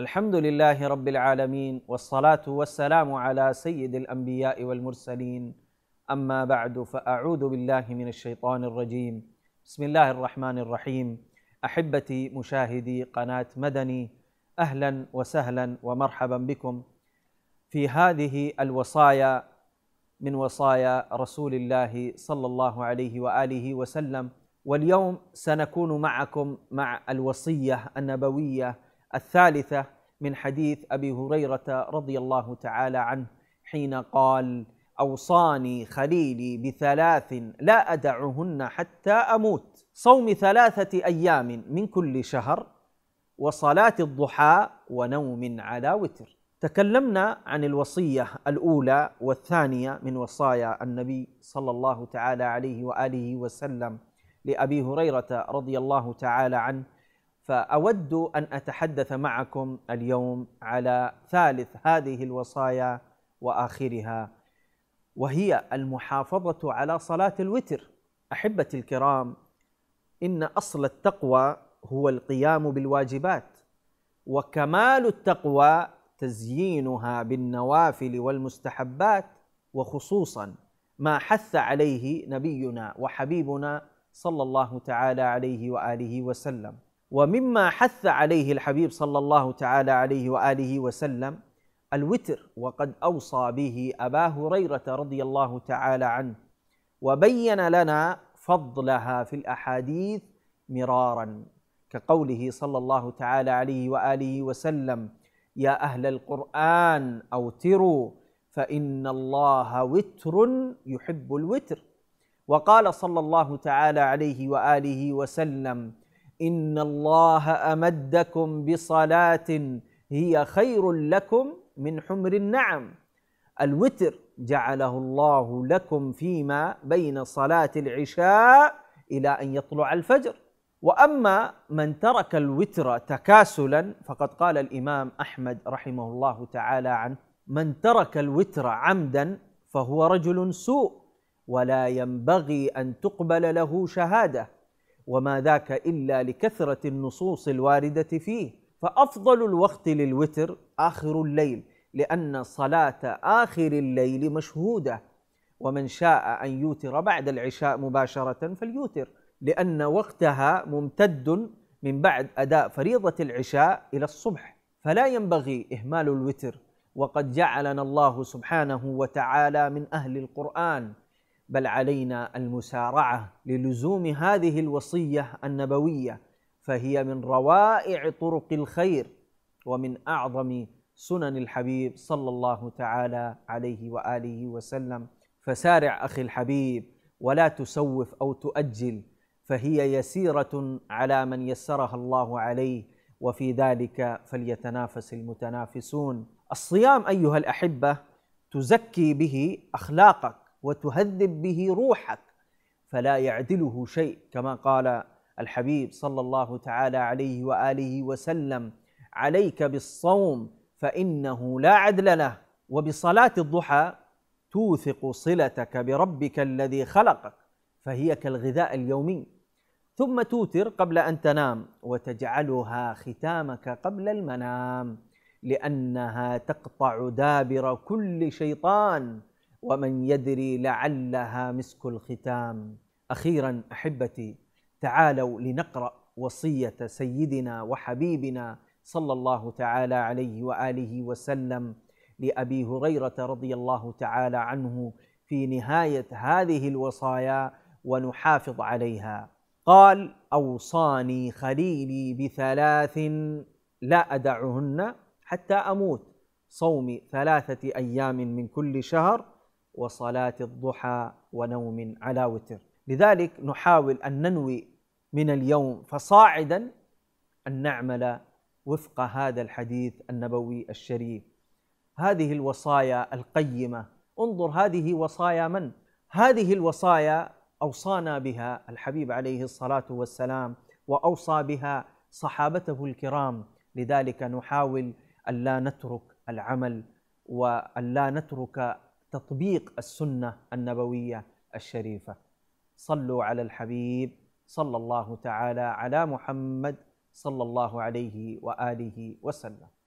الحمد لله رب العالمين والصلاة والسلام على سيد الأنبياء والمرسلين أما بعد فأعوذ بالله من الشيطان الرجيم بسم الله الرحمن الرحيم أحبتي مشاهدي قناة مدني أهلا وسهلا ومرحبا بكم في هذه الوصايا من وصايا رسول الله صلى الله عليه وآله وسلم واليوم سنكون معكم مع الوصية النبوية الثالثة من حديث أبي هريرة رضي الله تعالى عنه حين قال أوصاني خليلي بثلاث لا أدعهن حتى أموت صوم ثلاثة أيام من كل شهر وصلاة الضحى ونوم على وتر تكلمنا عن الوصية الأولى والثانية من وصايا النبي صلى الله تعالى عليه وآله وسلم لأبي هريرة رضي الله تعالى عنه فأود أن أتحدث معكم اليوم على ثالث هذه الوصايا وآخرها وهي المحافظة على صلاة الوتر أحبتي الكرام إن أصل التقوى هو القيام بالواجبات وكمال التقوى تزيينها بالنوافل والمستحبات وخصوصا ما حث عليه نبينا وحبيبنا صلى الله تعالى عليه واله وسلم ومما حث عليه الحبيب صلى الله تعالى عليه واله وسلم الوتر وقد اوصى به ابا هريره رضي الله تعالى عنه وبين لنا فضلها في الاحاديث مرارا كقوله صلى الله تعالى عليه واله وسلم يا اهل القران اوتروا فان الله وتر يحب الوتر وقال صلى الله تعالى عليه واله وسلم ان الله امدكم بصلاه هي خير لكم من حمر النعم الوتر جعله الله لكم فيما بين صلاه العشاء الى ان يطلع الفجر واما من ترك الوتر تكاسلا فقد قال الامام احمد رحمه الله تعالى عنه من ترك الوتر عمدا فهو رجل سوء ولا ينبغي ان تقبل له شهاده وما ذاك الا لكثره النصوص الوارده فيه فافضل الوقت للوتر اخر الليل لان صلاه اخر الليل مشهوده ومن شاء ان يوتر بعد العشاء مباشره فليوتر لان وقتها ممتد من بعد اداء فريضه العشاء الى الصبح فلا ينبغي اهمال الوتر وقد جعلنا الله سبحانه وتعالى من اهل القران بل علينا المسارعه للزوم هذه الوصيه النبويه فهي من روائع طرق الخير ومن اعظم سنن الحبيب صلى الله تعالى عليه واله وسلم فسارع اخي الحبيب ولا تسوف او تؤجل فهي يسيره على من يسرها الله عليه وفي ذلك فليتنافس المتنافسون الصيام ايها الاحبه تزكي به اخلاقك وتهذب به روحك فلا يعدله شيء كما قال الحبيب صلى الله تعالى عليه واله وسلم عليك بالصوم فانه لا عدل له وبصلاه الضحى توثق صلتك بربك الذي خلقك فهي كالغذاء اليومي ثم توتر قبل ان تنام وتجعلها ختامك قبل المنام لانها تقطع دابر كل شيطان ومن يدري لعلها مسك الختام اخيرا احبتي تعالوا لنقرا وصيه سيدنا وحبيبنا صلى الله تعالى عليه واله وسلم لابي هريره رضي الله تعالى عنه في نهايه هذه الوصايا ونحافظ عليها قال اوصاني خليلي بثلاث لا ادعهن حتى اموت صوم ثلاثه ايام من كل شهر وصلاة الضحى ونوم على وتر لذلك نحاول أن ننوي من اليوم فصاعدا أن نعمل وفق هذا الحديث النبوي الشريف هذه الوصايا القيمة انظر هذه وصايا من؟ هذه الوصايا أوصانا بها الحبيب عليه الصلاة والسلام وأوصى بها صحابته الكرام لذلك نحاول ألا نترك العمل وألا نترك تطبيق السنه النبويه الشريفه صلوا على الحبيب صلى الله تعالى على محمد صلى الله عليه واله وسلم